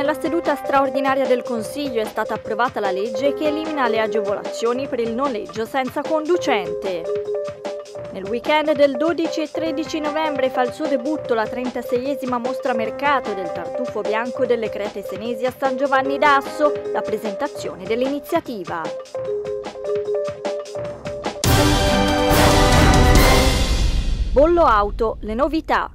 Nella seduta straordinaria del Consiglio è stata approvata la legge che elimina le agevolazioni per il noleggio senza conducente. Nel weekend del 12 e 13 novembre fa il suo debutto la 36esima mostra mercato del tartufo bianco delle crete senesi a San Giovanni d'Asso, la presentazione dell'iniziativa. Bollo Auto, le novità.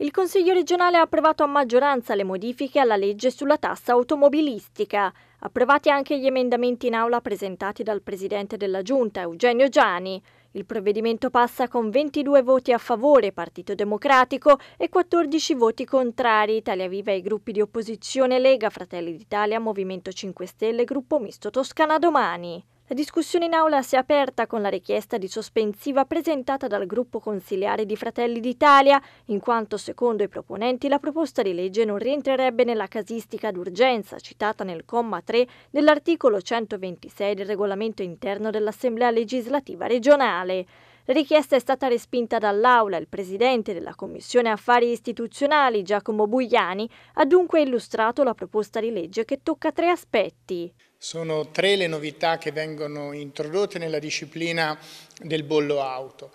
Il Consiglio regionale ha approvato a maggioranza le modifiche alla legge sulla tassa automobilistica. Approvati anche gli emendamenti in aula presentati dal presidente della Giunta, Eugenio Giani. Il provvedimento passa con 22 voti a favore, Partito Democratico, e 14 voti contrari, Italia Viva e i gruppi di opposizione Lega, Fratelli d'Italia, Movimento 5 Stelle, e Gruppo Misto Toscana Domani. La discussione in aula si è aperta con la richiesta di sospensiva presentata dal gruppo consiliare di Fratelli d'Italia, in quanto secondo i proponenti la proposta di legge non rientrerebbe nella casistica d'urgenza citata nel comma 3 dell'articolo 126 del regolamento interno dell'Assemblea legislativa regionale. La richiesta è stata respinta dall'Aula. Il presidente della Commissione Affari Istituzionali, Giacomo Bugliani, ha dunque illustrato la proposta di legge che tocca tre aspetti. Sono tre le novità che vengono introdotte nella disciplina del bollo auto.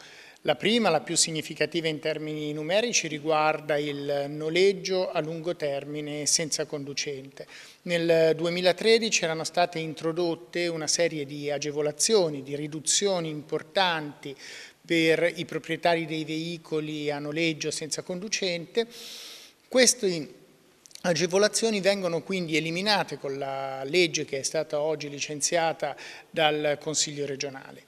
La prima, la più significativa in termini numerici, riguarda il noleggio a lungo termine senza conducente. Nel 2013 erano state introdotte una serie di agevolazioni, di riduzioni importanti per i proprietari dei veicoli a noleggio senza conducente. Queste agevolazioni vengono quindi eliminate con la legge che è stata oggi licenziata dal Consiglio regionale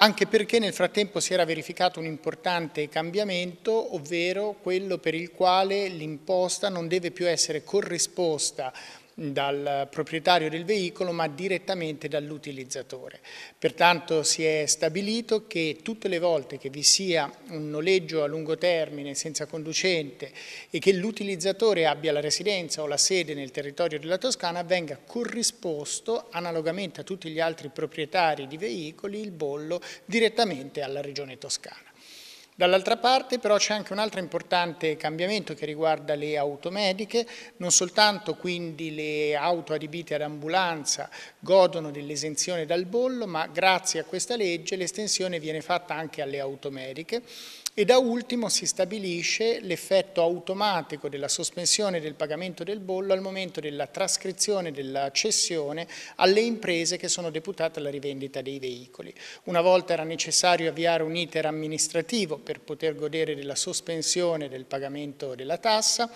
anche perché nel frattempo si era verificato un importante cambiamento, ovvero quello per il quale l'imposta non deve più essere corrisposta dal proprietario del veicolo ma direttamente dall'utilizzatore. Pertanto si è stabilito che tutte le volte che vi sia un noleggio a lungo termine senza conducente e che l'utilizzatore abbia la residenza o la sede nel territorio della Toscana venga corrisposto analogamente a tutti gli altri proprietari di veicoli il bollo direttamente alla regione toscana. Dall'altra parte però c'è anche un altro importante cambiamento che riguarda le automediche, non soltanto quindi le auto adibite ad ambulanza godono dell'esenzione dal bollo, ma grazie a questa legge l'estensione viene fatta anche alle automediche e da ultimo si stabilisce l'effetto automatico della sospensione del pagamento del bollo al momento della trascrizione della cessione alle imprese che sono deputate alla rivendita dei veicoli. Una volta era necessario avviare un iter amministrativo per poter godere della sospensione del pagamento della tassa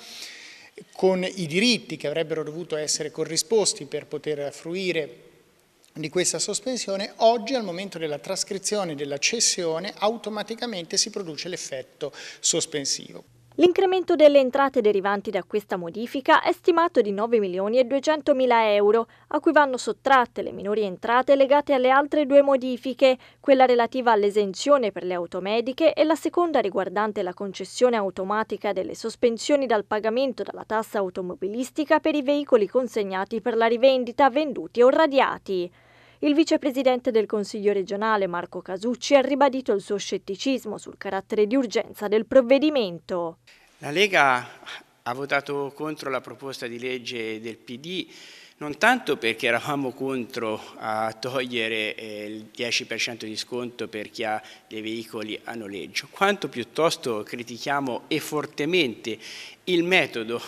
con i diritti che avrebbero dovuto essere corrisposti per poter fruire di questa sospensione, oggi al momento della trascrizione della cessione automaticamente si produce l'effetto sospensivo. L'incremento delle entrate derivanti da questa modifica è stimato di 9 milioni e 200 mila euro, a cui vanno sottratte le minori entrate legate alle altre due modifiche, quella relativa all'esenzione per le automediche e la seconda riguardante la concessione automatica delle sospensioni dal pagamento dalla tassa automobilistica per i veicoli consegnati per la rivendita, venduti o radiati. Il vicepresidente del Consiglio regionale Marco Casucci ha ribadito il suo scetticismo sul carattere di urgenza del provvedimento. La Lega ha votato contro la proposta di legge del PD non tanto perché eravamo contro a togliere eh, il 10% di sconto per chi ha dei veicoli a noleggio, quanto piuttosto critichiamo e fortemente il metodo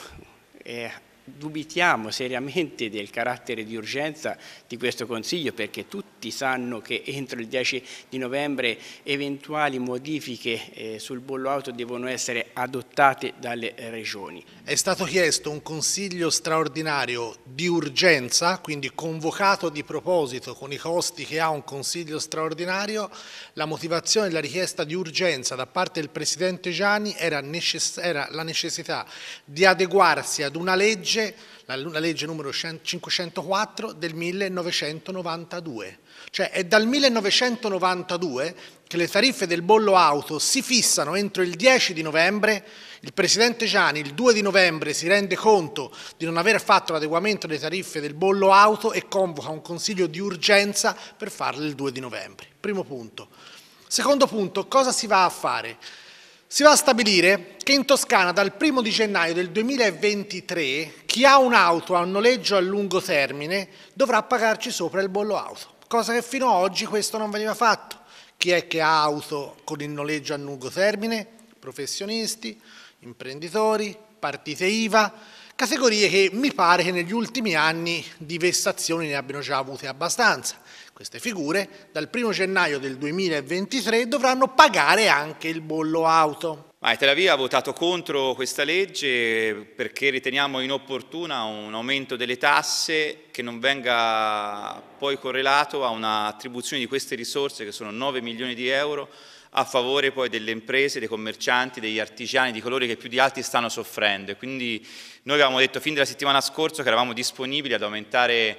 eh, dubitiamo seriamente del carattere di urgenza di questo Consiglio perché tutti sanno che entro il 10 di novembre eventuali modifiche eh, sul bollo auto devono essere adottate dalle eh, regioni. È stato chiesto un Consiglio straordinario di urgenza, quindi convocato di proposito con i costi che ha un Consiglio straordinario, la motivazione della richiesta di urgenza da parte del Presidente Gianni era, necess era la necessità di adeguarsi ad una legge legge, la, la legge numero 504 del 1992. Cioè è dal 1992 che le tariffe del bollo auto si fissano entro il 10 di novembre, il Presidente Gianni il 2 di novembre si rende conto di non aver fatto l'adeguamento delle tariffe del bollo auto e convoca un consiglio di urgenza per farle il 2 di novembre. Primo punto. Secondo punto, cosa si va a fare? Si va a stabilire che in Toscana dal 1 di gennaio del 2023 chi ha un'auto a noleggio a lungo termine dovrà pagarci sopra il bollo auto, cosa che fino ad oggi questo non veniva fatto. Chi è che ha auto con il noleggio a lungo termine? Professionisti, imprenditori, partite IVA, categorie che mi pare che negli ultimi anni di vessazioni ne abbiano già avute abbastanza. Queste figure dal 1 gennaio del 2023 dovranno pagare anche il bollo auto. Ah, Tel ha votato contro questa legge perché riteniamo inopportuna un aumento delle tasse che non venga poi correlato a un'attribuzione di queste risorse che sono 9 milioni di euro a favore poi delle imprese, dei commercianti, degli artigiani, di coloro che più di altri stanno soffrendo. Quindi noi avevamo detto fin dalla settimana scorsa che eravamo disponibili ad aumentare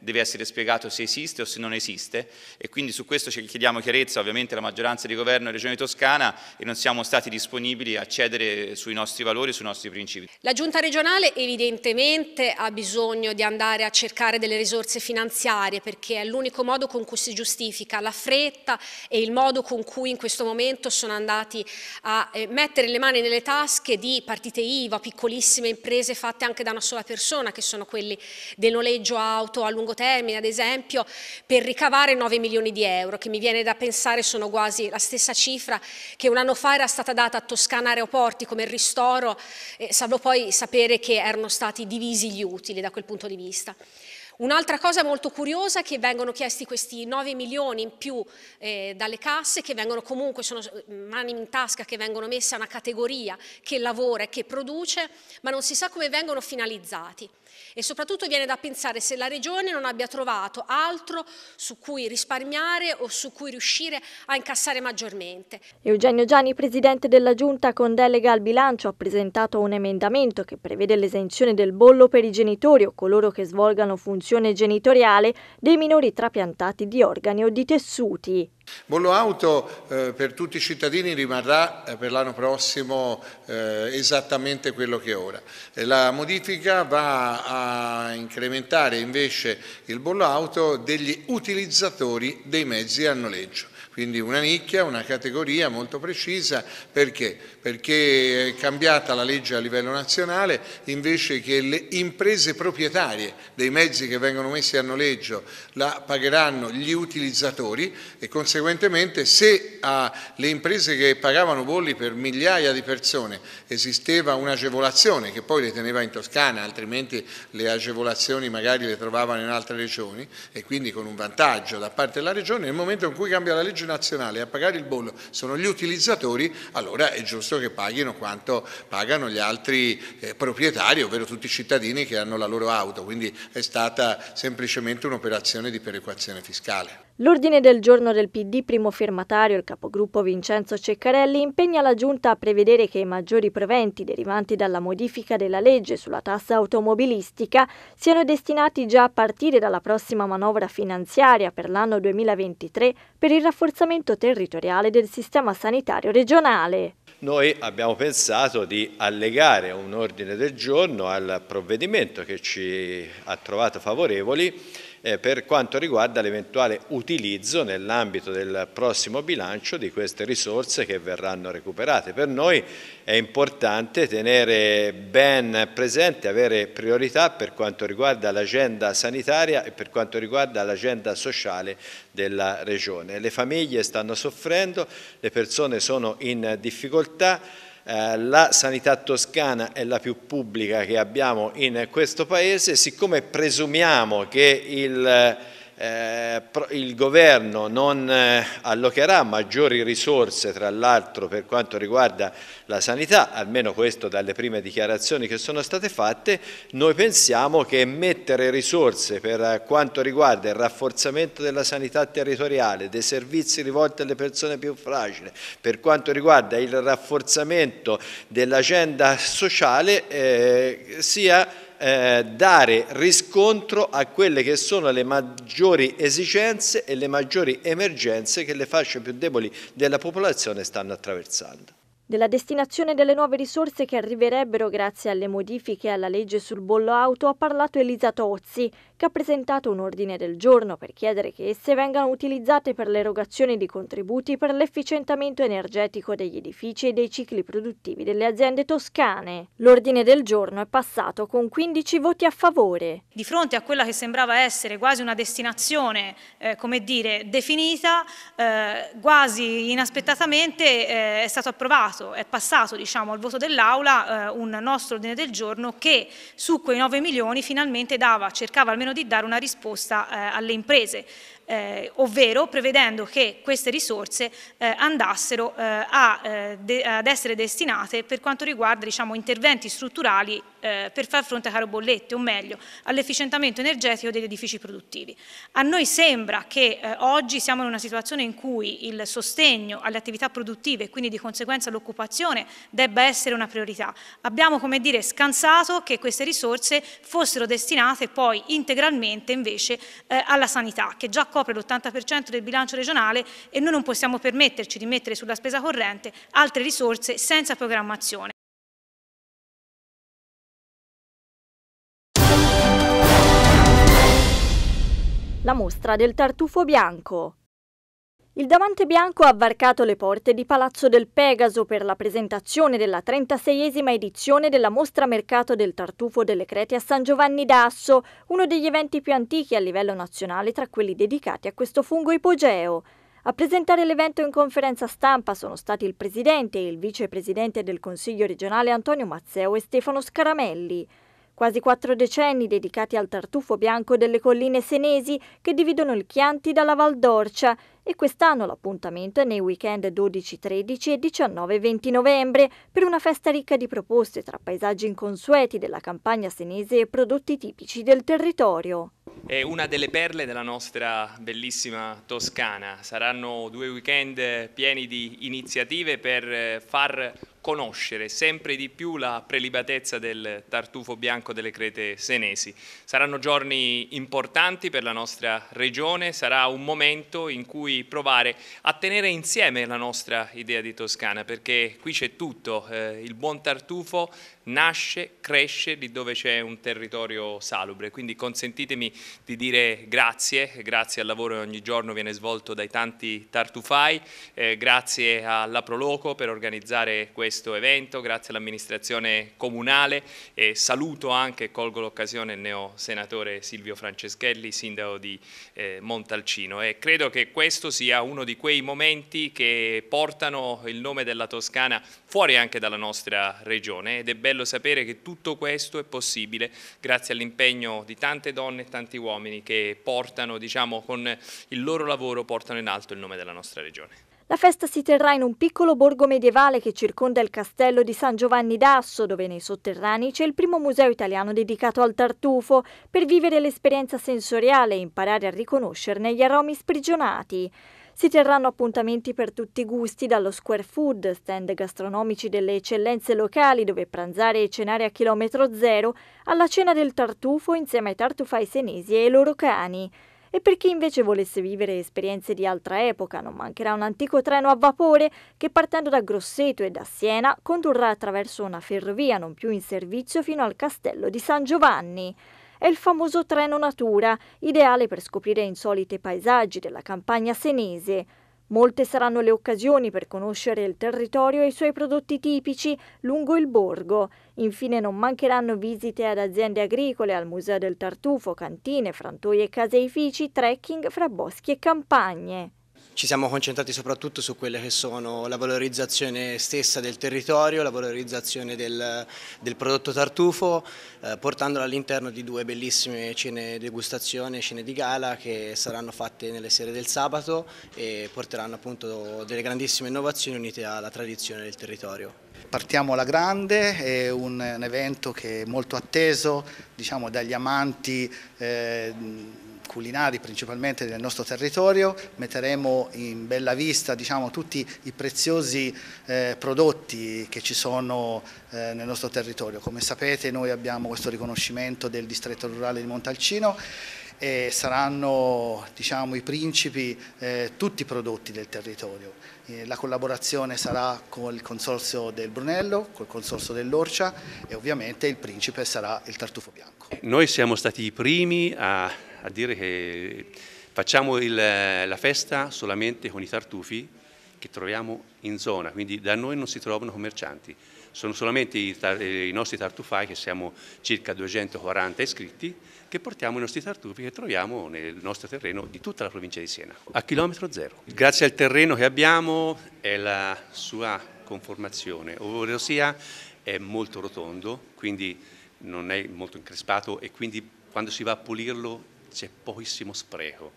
deve essere spiegato se esiste o se non esiste e quindi su questo ci chiediamo chiarezza ovviamente alla maggioranza di governo e Regione Toscana e non siamo stati disponibili a cedere sui nostri valori, sui nostri principi. La Giunta regionale evidentemente ha bisogno di andare a cercare delle risorse finanziarie perché è l'unico modo con cui si giustifica la fretta e il modo con cui in questo momento sono andati a eh, mettere le mani nelle tasche di partite IVA, piccolissime imprese fatte anche da una sola persona che sono quelli del noleggio auto a lungo lungo termine, ad esempio, per ricavare 9 milioni di euro, che mi viene da pensare sono quasi la stessa cifra che un anno fa era stata data a Toscana Aeroporti come ristoro, eh, salvo poi sapere che erano stati divisi gli utili da quel punto di vista. Un'altra cosa molto curiosa è che vengono chiesti questi 9 milioni in più eh, dalle casse, che vengono comunque, sono mm, mani in tasca, che vengono messe a una categoria che lavora e che produce, ma non si sa come vengono finalizzati. E soprattutto viene da pensare se la Regione non abbia trovato altro su cui risparmiare o su cui riuscire a incassare maggiormente. Eugenio Gianni, presidente della Giunta con delega al bilancio, ha presentato un emendamento che prevede l'esenzione del bollo per i genitori o coloro che svolgano funzioni sostituzione genitoriale dei minori trapiantati di organi o di tessuti. Bollo auto eh, per tutti i cittadini rimarrà eh, per l'anno prossimo eh, esattamente quello che è ora. La modifica va a incrementare invece il bollo auto degli utilizzatori dei mezzi a noleggio. Quindi una nicchia, una categoria molto precisa, perché? Perché è cambiata la legge a livello nazionale, invece che le imprese proprietarie dei mezzi che vengono messi a noleggio la pagheranno gli utilizzatori e conseguentemente se alle imprese che pagavano bolli per migliaia di persone esisteva un'agevolazione che poi le teneva in Toscana, altrimenti le agevolazioni magari le trovavano in altre regioni e quindi con un vantaggio da parte della regione, nel momento in cui cambia la legge nazionale a pagare il bollo sono gli utilizzatori, allora è giusto che paghino quanto pagano gli altri eh, proprietari, ovvero tutti i cittadini che hanno la loro auto. Quindi è stata semplicemente un'operazione di perequazione fiscale. L'ordine del giorno del PD primo firmatario, il capogruppo Vincenzo Ceccarelli, impegna la Giunta a prevedere che i maggiori proventi derivanti dalla modifica della legge sulla tassa automobilistica siano destinati già a partire dalla prossima manovra finanziaria per l'anno 2023 per il rafforzamento rafforzamento territoriale del sistema sanitario regionale. Noi abbiamo pensato di allegare un ordine del giorno al provvedimento che ci ha trovato favorevoli eh, per quanto riguarda l'eventuale utilizzo nell'ambito del prossimo bilancio di queste risorse che verranno recuperate. Per noi è importante tenere ben presente, avere priorità per quanto riguarda l'agenda sanitaria e per quanto riguarda l'agenda sociale della Regione. Le famiglie stanno soffrendo, le persone sono in difficoltà, eh, la sanità toscana è la più pubblica che abbiamo in questo paese, siccome presumiamo che il eh, il governo non eh, allocherà maggiori risorse tra l'altro per quanto riguarda la sanità, almeno questo dalle prime dichiarazioni che sono state fatte, noi pensiamo che mettere risorse per eh, quanto riguarda il rafforzamento della sanità territoriale, dei servizi rivolti alle persone più fragili, per quanto riguarda il rafforzamento dell'agenda sociale eh, sia eh, dare riscontro a quelle che sono le maggiori esigenze e le maggiori emergenze che le fasce più deboli della popolazione stanno attraversando. Della destinazione delle nuove risorse che arriverebbero grazie alle modifiche alla legge sul bollo auto ha parlato Elisa Tozzi, che ha presentato un ordine del giorno per chiedere che esse vengano utilizzate per l'erogazione di contributi per l'efficientamento energetico degli edifici e dei cicli produttivi delle aziende toscane. L'ordine del giorno è passato con 15 voti a favore. Di fronte a quella che sembrava essere quasi una destinazione, eh, come dire, definita, eh, quasi inaspettatamente eh, è stato approvato, è passato diciamo, al voto dell'Aula eh, un nostro ordine del giorno che su quei 9 milioni finalmente dava, cercava almeno almeno di dare una risposta eh, alle imprese eh, ovvero prevedendo che queste risorse eh, andassero eh, a, eh, de, ad essere destinate per quanto riguarda diciamo, interventi strutturali eh, per far fronte a caro bollette, o meglio all'efficientamento energetico degli edifici produttivi. A noi sembra che eh, oggi siamo in una situazione in cui il sostegno alle attività produttive e quindi di conseguenza all'occupazione debba essere una priorità. Abbiamo come dire scansato che queste risorse fossero destinate poi integralmente invece alla sanità, che già copre l'80% del bilancio regionale e noi non possiamo permetterci di mettere sulla spesa corrente altre risorse senza programmazione. La mostra del tartufo bianco. Il Davante Bianco ha varcato le porte di Palazzo del Pegaso per la presentazione della 36esima edizione della mostra mercato del tartufo delle Crete a San Giovanni d'Asso, uno degli eventi più antichi a livello nazionale tra quelli dedicati a questo fungo ipogeo. A presentare l'evento in conferenza stampa sono stati il presidente e il vicepresidente del Consiglio regionale Antonio Mazzeo e Stefano Scaramelli quasi quattro decenni dedicati al tartufo bianco delle colline senesi che dividono il Chianti dalla Val d'Orcia e quest'anno l'appuntamento è nei weekend 12-13 e 19-20 novembre per una festa ricca di proposte tra paesaggi inconsueti della campagna senese e prodotti tipici del territorio. È una delle perle della nostra bellissima Toscana. Saranno due weekend pieni di iniziative per far conoscere sempre di più la prelibatezza del tartufo bianco delle crete senesi. Saranno giorni importanti per la nostra regione, sarà un momento in cui provare a tenere insieme la nostra idea di Toscana, perché qui c'è tutto, eh, il buon tartufo nasce, cresce lì dove c'è un territorio salubre, quindi consentitemi di dire grazie, grazie al lavoro che ogni giorno viene svolto dai tanti tartufai, eh, grazie alla Proloco per organizzare questo evento, grazie all'amministrazione comunale e saluto anche, colgo l'occasione, il neo senatore Silvio Franceschelli, sindaco di eh, Montalcino e credo che questo sia uno di quei momenti che portano il nome della Toscana fuori anche dalla nostra regione ed è bello bello sapere che tutto questo è possibile grazie all'impegno di tante donne e tanti uomini che portano, diciamo, con il loro lavoro portano in alto il nome della nostra regione. La festa si terrà in un piccolo borgo medievale che circonda il castello di San Giovanni d'Asso, dove nei sotterranei c'è il primo museo italiano dedicato al tartufo, per vivere l'esperienza sensoriale e imparare a riconoscerne gli aromi sprigionati. Si terranno appuntamenti per tutti i gusti, dallo square food, stand gastronomici delle eccellenze locali dove pranzare e cenare a chilometro zero, alla cena del tartufo insieme ai tartufai senesi e ai loro cani. E per chi invece volesse vivere esperienze di altra epoca, non mancherà un antico treno a vapore che partendo da Grosseto e da Siena condurrà attraverso una ferrovia non più in servizio fino al castello di San Giovanni è il famoso treno natura, ideale per scoprire insoliti paesaggi della campagna senese. Molte saranno le occasioni per conoscere il territorio e i suoi prodotti tipici lungo il borgo. Infine non mancheranno visite ad aziende agricole, al Museo del Tartufo, cantine, frantoie e caseifici, trekking fra boschi e campagne ci siamo concentrati soprattutto su quelle che sono la valorizzazione stessa del territorio, la valorizzazione del, del prodotto tartufo, eh, portandolo all'interno di due bellissime cene degustazione, cene di gala che saranno fatte nelle sere del sabato e porteranno appunto delle grandissime innovazioni unite alla tradizione del territorio. Partiamo alla grande, è un, evento che è molto atteso diciamo, dagli amanti eh, culinari principalmente del nostro territorio, metteremo in bella vista diciamo, tutti i preziosi eh, prodotti che ci sono eh, nel nostro territorio. Come sapete noi abbiamo questo riconoscimento del distretto rurale di Montalcino e saranno diciamo, i principi eh, tutti i prodotti del territorio. la collaborazione sarà con il consorzio del Brunello, col consorzio dell'Orcia e ovviamente il principe sarà il tartufo bianco. Noi siamo stati i primi a a dire che facciamo il, la festa solamente con i tartufi che troviamo in zona, quindi da noi non si trovano commercianti, sono solamente i, i nostri tartufai che siamo circa 240 iscritti che portiamo i nostri tartufi che troviamo nel nostro terreno di tutta la provincia di Siena, a chilometro zero. Grazie al terreno che abbiamo e alla sua conformazione, ovvero sia è molto rotondo, quindi non è molto increspato e quindi quando si va a pulirlo c'è pochissimo spreco.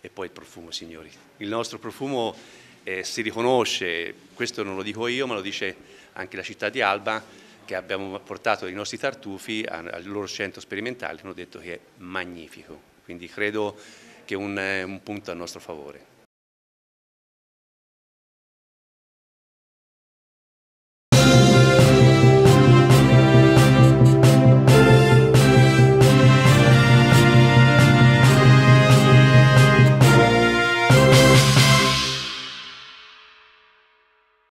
E poi il profumo, signori. Il nostro profumo eh, si riconosce, questo non lo dico io, ma lo dice anche la città di Alba, che abbiamo portato i nostri tartufi al loro centro sperimentale, hanno detto che è magnifico. Quindi credo che è un, eh, un punto a nostro favore.